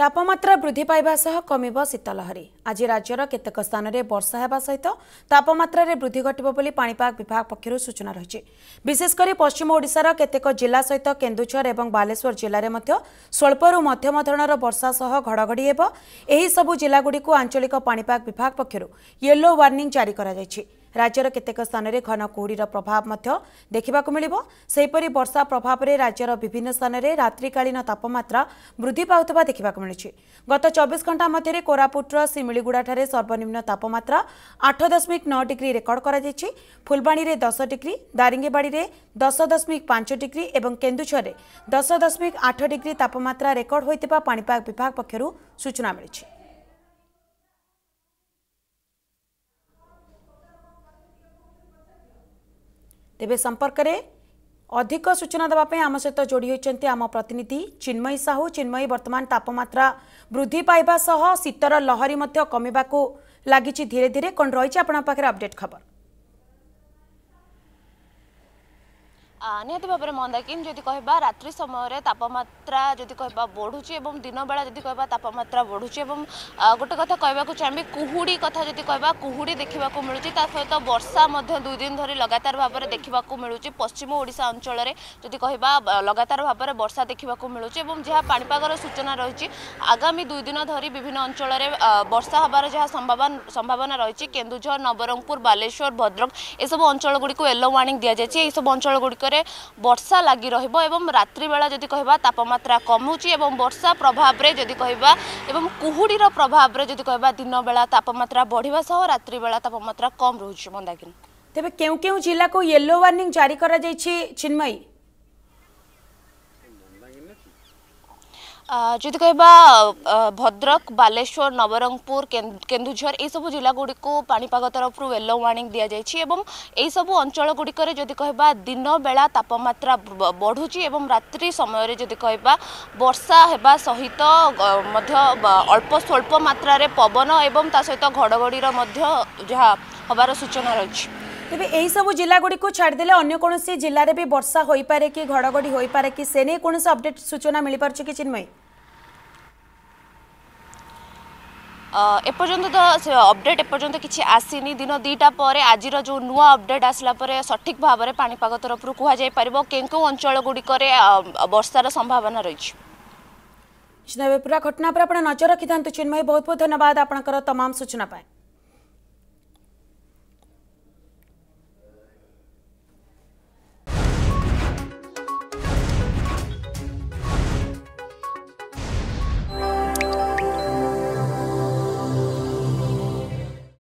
ତାପମାତ୍ରା ବୃଦ୍ଧି ପାଇବା ସହ କମିବ ଶୀତଲହରୀ ଆଜି ରାଜ୍ୟର କେତେକ ସ୍ଥାନରେ ବର୍ଷା ହେବା ସହିତ ତାପମାତ୍ରାରେ ବୃଦ୍ଧି ଘଟିବ ବୋଲି ପାଣିପାଗ ବିଭାଗ ପକ୍ଷରୁ ସୂଚନା ରହିଛି ବିଶେଷକରି ପଶ୍ଚିମ ଓଡ଼ିଶାର କେତେକ ଜିଲ୍ଲା ସହିତ କେନ୍ଦୁଝର ଏବଂ ବାଲେଶ୍ୱର ଜିଲ୍ଲାରେ ମଧ୍ୟ ସ୍ୱଳ୍ପରୁ ମଧ୍ୟମ ଧରଣର ବର୍ଷା ସହ ଘଡ଼ଘଡ଼ି ହେବ ଏହିସବୁ ଜିଲ୍ଲାଗୁଡ଼ିକୁ ଆଞ୍ଚଳିକ ପାଣିପାଗ ବିଭାଗ ପକ୍ଷରୁ ୟେଲୋ ୱାର୍ଣ୍ଣିଂ ଜାରି କରାଯାଇଛି ରାଜ୍ୟର କେତେକ ସ୍ଥାନରେ ଘନ କୁହୁଡ଼ିର ପ୍ରଭାବ ମଧ୍ୟ ଦେଖିବାକୁ ମିଳିବ ସେହିପରି ବର୍ଷା ପ୍ରଭାବରେ ରାଜ୍ୟର ବିଭିନ୍ନ ସ୍ଥାନରେ ରାତ୍ରିକାଳୀନ ତାପମାତ୍ରା ବୃଦ୍ଧି ପାଉଥିବା ଦେଖିବାକୁ ମିଳିଛି ଗତ ଚବିଶ ଘଣ୍ଟା ମଧ୍ୟରେ କୋରାପୁଟର ଶିମିଳିଗୁଡ଼ାଠାରେ ସର୍ବନିମ୍ନ ତାପମାତ୍ରା ଆଠ ଦଶମିକ ନଅ ଡିଗ୍ରୀ ରେକର୍ଡ କରାଯାଇଛି ଫୁଲବାଣୀରେ ଦଶ ଡିଗ୍ରୀ ଦାରିଙ୍ଗିବାଡ଼ିରେ ଦଶ ଦଶମିକ ପାଞ୍ଚ ଡିଗ୍ରୀ ଏବଂ କେନ୍ଦୁଝରରେ ଦଶ ଦଶମିକ ଆଠ ଡିଗ୍ରୀ ତାପମାତ୍ରା ରେକର୍ଡ ହୋଇଥିବା ପାଣିପାଗ ବିଭାଗ ପକ୍ଷରୁ ସୂଚନା ମିଳିଛି तेबर्केर अधिक सूचना देव आमसहित जोडिन्छ आम प्रतिनिधि चिन्मयी साहू चिन्मय बर्तमान तपामत्रा वृद्धि शीतर लहरी कमि लाग धी अपना कन् अपडेट खबर ନିହାତି ଭାବରେ ମନ୍ଦାକିନି ଯଦି କହିବା ରାତ୍ରି ସମୟରେ ତାପମାତ୍ରା ଯଦି କହିବା ବଢ଼ୁଛି ଏବଂ ଦିନବେଳା ଯଦି କହିବା ତାପମାତ୍ରା ବଢ଼ୁଛି ଏବଂ ଗୋଟେ କଥା କହିବାକୁ ଚାହିଁବି କୁହୁଡ଼ି କଥା ଯଦି କହିବା କୁହୁଡ଼ି ଦେଖିବାକୁ ମିଳୁଛି ତା ସହିତ ବର୍ଷା ମଧ୍ୟ ଦୁଇ ଦିନ ଧରି ଲଗାତାର ଭାବରେ ଦେଖିବାକୁ ମିଳୁଛି ପଶ୍ଚିମ ଓଡ଼ିଶା ଅଞ୍ଚଳରେ ଯଦି କହିବା ଲଗାତାର ଭାବରେ ବର୍ଷା ଦେଖିବାକୁ ମିଳୁଛି ଏବଂ ଯାହା ପାଣିପାଗର ସୂଚନା ରହିଛି ଆଗାମୀ ଦୁଇ ଦିନ ଧରି ବିଭିନ୍ନ ଅଞ୍ଚଳରେ ବର୍ଷା ହେବାର ଯାହା ସମ୍ଭାବନା ସମ୍ଭାବନା ରହିଛି କେନ୍ଦୁଝର ନବରଙ୍ଗପୁର ବାଲେଶ୍ୱର ଭଦ୍ରକ ଏସବୁ ଅଞ୍ଚଳଗୁଡ଼ିକୁ ୟେଲୋ ୱାର୍ଣ୍ଣିଂ ଦିଆଯାଇଛି ଏହିସବୁ ଅଞ୍ଚଳଗୁଡ଼ିକରେ ଉପରେ ବର୍ଷା ଲାଗି ରହିବ ଏବଂ ରାତ୍ରିବେଳା ଯଦି କହିବା ତାପମାତ୍ରା କମୁଛି ଏବଂ ବର୍ଷା ପ୍ରଭାବରେ ଯଦି କହିବା ଏବଂ କୁହୁଡ଼ିର ପ୍ରଭାବରେ ଯଦି କହିବା ଦିନବେଳା ତାପମାତ୍ରା ବଢ଼ିବା ସହ ରାତ୍ରିବେଳା ତାପମାତ୍ରା କମ୍ ରହୁଛି ମନ୍ଦାକିନୀ ତେବେ କେଉଁ କେଉଁ ଜିଲ୍ଲାକୁ ୟେଲୋ ୱାର୍ଣ୍ଣିଂ ଜାରି କରାଯାଇଛି ଚିନ୍ମୟୀ ଯଦି କହିବା ଭଦ୍ରକ ବାଲେଶ୍ୱର ନବରଙ୍ଗପୁର କେନ୍ଦୁଝର ଏହିସବୁ ଜିଲ୍ଲାଗୁଡ଼ିକୁ ପାଣିପାଗ ତରଫରୁ ୟେଲୋ ୱାର୍ଣ୍ଣିଂ ଦିଆଯାଇଛି ଏବଂ ଏହିସବୁ ଅଞ୍ଚଳଗୁଡ଼ିକରେ ଯଦି କହିବା ଦିନବେଳା ତାପମାତ୍ରା ବଢ଼ୁଛି ଏବଂ ରାତ୍ରି ସମୟରେ ଯଦି କହିବା ବର୍ଷା ହେବା ସହିତ ମଧ୍ୟ ଅଳ୍ପ ସ୍ୱଳ୍ପ ମାତ୍ରାରେ ପବନ ଏବଂ ତା ସହିତ ଘଡ଼ଘଡ଼ିର ମଧ୍ୟ ଯାହା ହେବାର ସୂଚନା ରହିଛି তবে এই সব জেলাগুড়ি ছাড়িদেলে অন্য কোণী জেলার বি বর্ষা হয়ে পড়ে কি ঘড়ঘড়ি হয়ে পড়ে কি সে নিয়ে কোণী অপডেট সূচনা মিপারছে কি চিন্ময় এপর্যন্ত তো অপডেট এপর্যন্ত কিছু আসিনি দিন দুইটা পরে আজির যে নূয়া অপডেট আসলা পরে সঠিক ভাবে পাপাগ তরফর কুহযাই পাব কেউ কেউ অঞ্চলগুড়িকরে বর্ষার সম্ভাবনা রয়েছে পুরা ঘটনা উপরে আপনার নজর রাখি চিন্ময় বহুত বহুত ধন্যবাদ আপনার তমাম সূচনা পায়